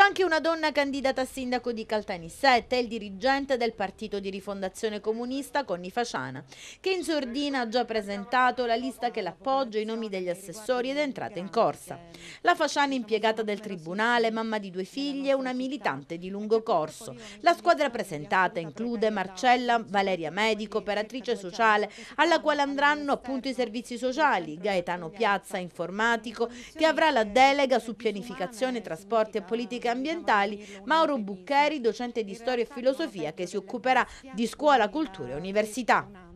C'è anche una donna candidata a sindaco di Caltanissetta, il dirigente del partito di rifondazione comunista Conni Fasciana, che in sordina ha già presentato la lista che l'appoggia, i nomi degli assessori ed è entrata in corsa. La Faciana impiegata del tribunale, mamma di due figlie, una militante di lungo corso. La squadra presentata include Marcella Valeria Medico, operatrice sociale, alla quale andranno appunto i servizi sociali, Gaetano Piazza informatico, che avrà la delega su pianificazione, trasporti e politica politiche ambientali, Mauro Buccheri, docente di storia e filosofia che si occuperà di scuola, cultura e università.